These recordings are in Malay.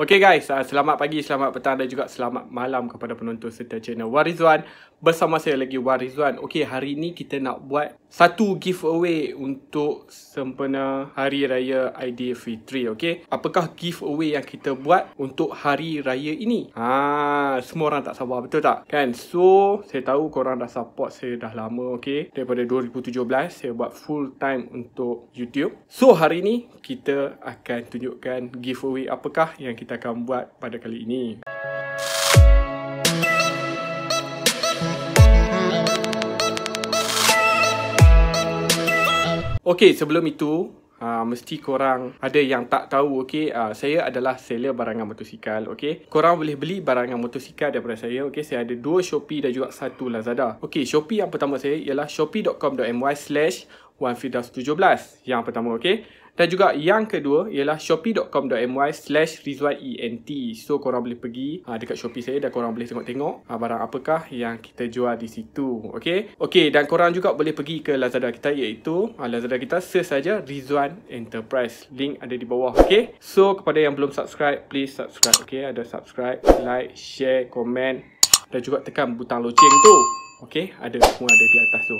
Okay guys, ah, selamat pagi, selamat petang dan juga selamat malam kepada penonton serta channel Warizwan. Bersama saya lagi Warizwan. Okay, hari ni kita nak buat satu giveaway untuk sempena Hari Raya Fitri. okay? Apakah giveaway yang kita buat untuk Hari Raya ini? Ha, semua orang tak sabar, betul tak? Kan? So, saya tahu korang dah support saya dah lama, okay? Daripada 2017, saya buat full time untuk YouTube. So, hari ni kita akan tunjukkan giveaway apakah yang kita kita akan buat pada kali ini. Okey, sebelum itu, uh, mesti korang ada yang tak tahu, okey, uh, saya adalah seller barangan motosikal, okey. Korang boleh beli barangan motosikal daripada saya, okey. Saya ada dua Shopee dan juga satu Lazada. Okey, Shopee yang pertama saya ialah shopee.com.my slash 17 Yang pertama, okey. Dan juga yang kedua ialah shopee.com.my slash rizwanent. So korang boleh pergi uh, dekat Shopee saya dan korang boleh tengok-tengok uh, barang apakah yang kita jual di situ. Okay? Okay dan korang juga boleh pergi ke Lazada kita iaitu uh, Lazada kita search saja Rizwan Enterprise. Link ada di bawah. Okay? So kepada yang belum subscribe, please subscribe. Okay? Ada subscribe, like, share, komen dan juga tekan butang loceng tu. Okay? Ada semua ada di atas tu.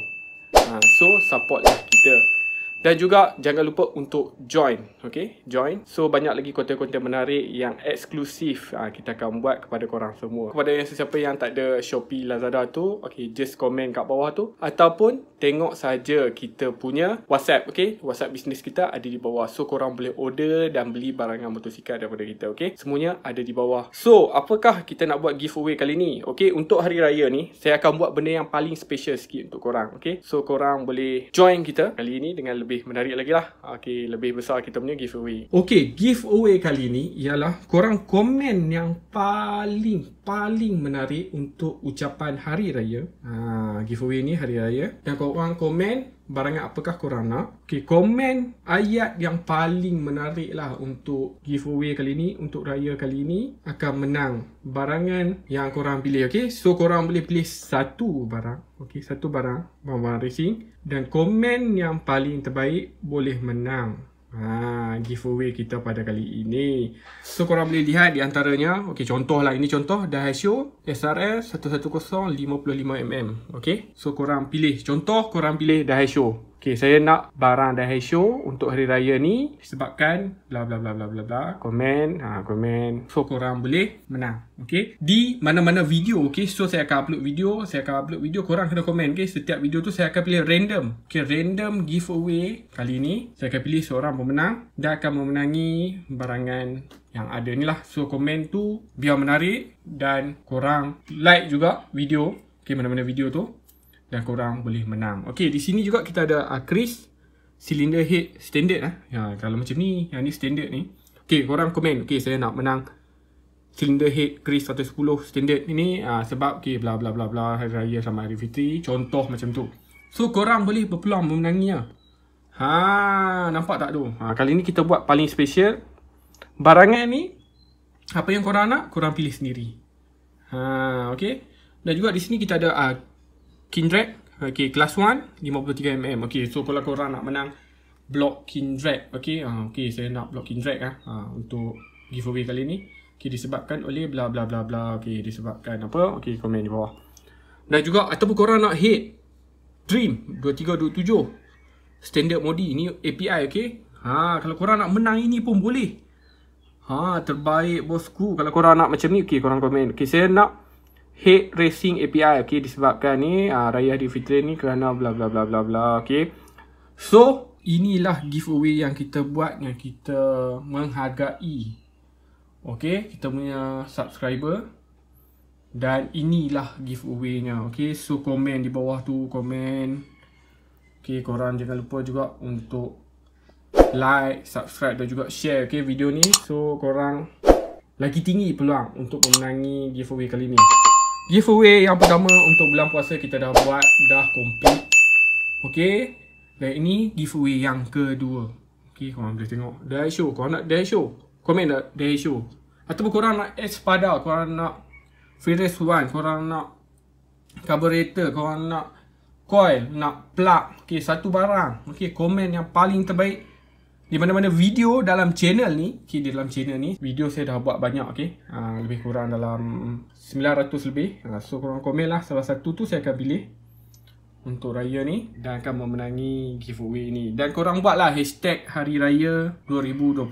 Uh, so support lah kita. Dan juga jangan lupa untuk join. Okay, join. So, banyak lagi konten-konten menarik yang eksklusif uh, kita akan buat kepada korang semua. Kepada yang sesiapa yang tak ada Shopee Lazada tu, okay, just komen kat bawah tu. Ataupun tengok saja kita punya WhatsApp. Okay, WhatsApp bisnes kita ada di bawah. So, korang boleh order dan beli barangan motosikal daripada kita. Okay, semuanya ada di bawah. So, apakah kita nak buat giveaway kali ni? Okay, untuk hari raya ni, saya akan buat benda yang paling special sikit untuk korang. Okay, so korang boleh join kita kali ni dengan lebih lebih menarik lagi lah. Okay, ah, lebih besar kita punya giveaway. Okay, giveaway kali ni ialah korang komen yang paling, paling menarik untuk ucapan hari raya. Ha, giveaway ni hari raya. Dan korang komen barangan apakah korang nak. Okay, komen ayat yang paling menarik lah untuk giveaway kali ni, untuk raya kali ni akan menang barangan yang korang pilih. Okay, so korang boleh pilih satu barang. Okay, satu barang, barang-barang racing. Dan komen yang paling terbaik boleh menang Ha, giveaway kita pada kali ini. So korang boleh lihat di antaranya. Okay, contohlah ini contoh. Daihatsu SRS 110 55mm. Okay. So korang pilih. Contoh korang pilih Daihatsu. Okay, saya nak barang dari show untuk hari raya ni sebabkan bla bla bla bla bla bla. Komen, ha, komen. So, korang boleh menang. Okay. Di mana-mana video, okay. So, saya akan upload video. Saya akan upload video. Korang kena komen, okay. Setiap video tu saya akan pilih random. Okay, random giveaway kali ni. Saya akan pilih seorang pemenang. Dan akan memenangi barangan yang ada ni lah. So, komen tu biar menarik. Dan korang like juga video. Okay, mana-mana video tu dan korang boleh menang. Okay, di sini juga kita ada uh, Chris cylinder head standard eh. Ya, kalau macam ni, yang ni standard ni. Okay, korang komen. Okay, saya nak menang cylinder head Chris 110 standard ini uh, ah, sebab okey bla bla bla bla hari raya sama hari fitri, contoh macam tu. So korang boleh berpeluang memenanginya. Ha, nampak tak tu? Ha, kali ni kita buat paling special. Barangan ni apa yang korang nak, korang pilih sendiri. Ha, okay. Dan juga di sini kita ada uh, Kindred Okay, kelas 1, 53mm Okay, so kalau korang nak menang Block Kindred Okay, uh, okay saya nak block Kindred uh, Untuk giveaway kali ni Okay, disebabkan oleh bla bla bla bla Okay, disebabkan apa Okay, komen di bawah Dan juga, ataupun korang nak hit Dream 2327 Standard modi Ini API, okay ha, Kalau korang nak menang ini pun boleh ha, Terbaik bosku Kalau korang nak macam ni Okay, korang komen Okay, saya nak hate racing API okay disebabkan ni uh, raya di fitri ni kerana bla bla bla bla bla okay. so inilah giveaway yang kita buat yang kita menghargai okay kita punya subscriber dan inilah giveaway-nya okay so komen di bawah tu komen okay korang jangan lupa juga untuk like subscribe dan juga share okay video ni so korang lagi tinggi peluang untuk memenangi giveaway kali ni giveaway yang pertama untuk bulan puasa kita dah buat dah complete okay. dan ini giveaway yang kedua okay. korang boleh tengok dah show korang nak dah show komen dah dah show ataupun korang nak espada korang nak Ferris one korang nak carburetor korang nak coil nak plug Okay satu barang Okay komen yang paling terbaik di mana-mana video dalam channel ni okay, Di dalam channel ni Video saya dah buat banyak okay? uh, Lebih kurang dalam 900 lebih uh, So korang komen lah Salah satu tu saya akan pilih Untuk raya ni Dan akan memenangi giveaway ni Dan korang buat lah Hashtag Hari Raya 2021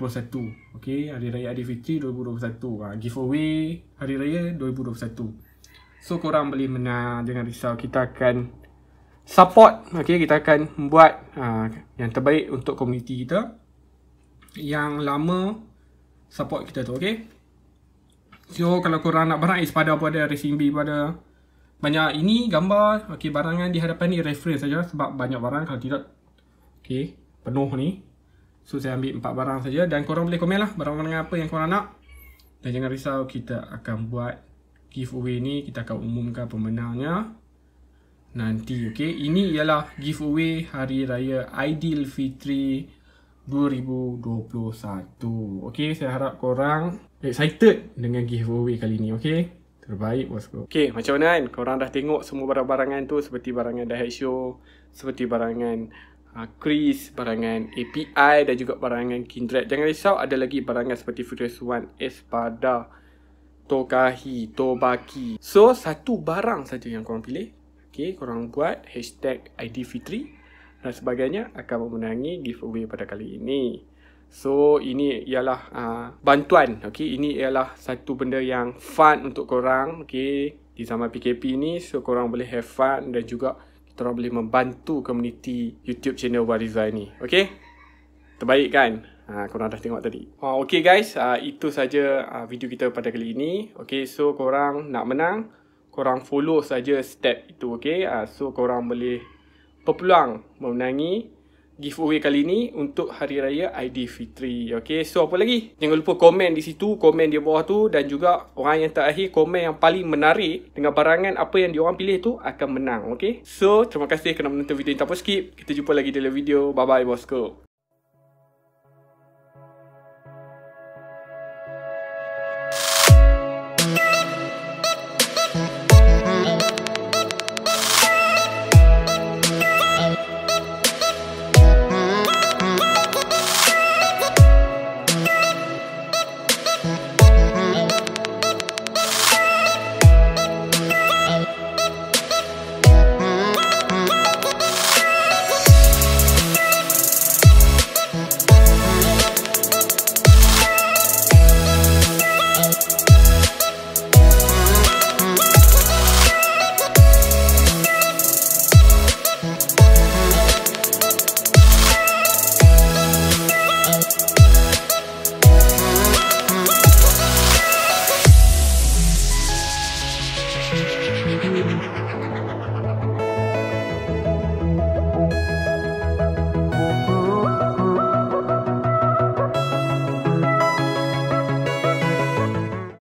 okay? Hari Raya Adi Adifitri 2021 uh, Giveaway Hari Raya 2021 So korang boleh menang Jangan risau Kita akan support okay, Kita akan buat uh, Yang terbaik untuk komuniti kita yang lama support kita tu, okay? So, kalau korang nak barang, is pada pada ada, resimbi pada banyak ini gambar, okay, barang yang di hadapan ni reference saja sebab banyak barang kalau tidak, okay, penuh ni. So, saya ambil empat barang saja dan korang boleh komen lah barang mana apa yang korang nak. Dan jangan risau, kita akan buat giveaway ni, kita akan umumkan pemenangnya nanti, okay? Ini ialah giveaway Hari Raya Aidilfitri Fitri 2021. Okay, saya harap korang excited dengan giveaway kali ni, okay? Terbaik, bosku. Okay, macam mana kan? Korang dah tengok semua barang-barangan tu seperti barangan The Head Show, seperti barangan ah, Chris, barangan API dan juga barangan Kindred. Jangan risau, ada lagi barangan seperti Furious One, Espada, Tokahi, Tobaki. So, satu barang saja yang korang pilih. Okay, korang buat hashtag IDFitri dan sebagainya akan memenangi giveaway pada kali ini. So ini ialah uh, bantuan Okey, Ini ialah satu benda yang fun untuk korang Okey, Di zaman PKP ini, So korang boleh have fun Dan juga kita orang boleh membantu komuniti YouTube channel Wariza ini. Okey, Terbaik kan uh, Korang dah tengok tadi uh, ah, Okay guys uh, Itu saja uh, video kita pada kali ini Okey, so korang nak menang Korang follow saja step itu Okey, uh, So korang boleh berpeluang memenangi giveaway kali ni untuk Hari Raya Fitri. Okay, so apa lagi? Jangan lupa komen di situ, komen di bawah tu dan juga orang yang terakhir komen yang paling menarik dengan barangan apa yang diorang pilih tu akan menang. Okay, so terima kasih kerana menonton video ini tanpa skip. Kita jumpa lagi dalam video. Bye-bye bosku.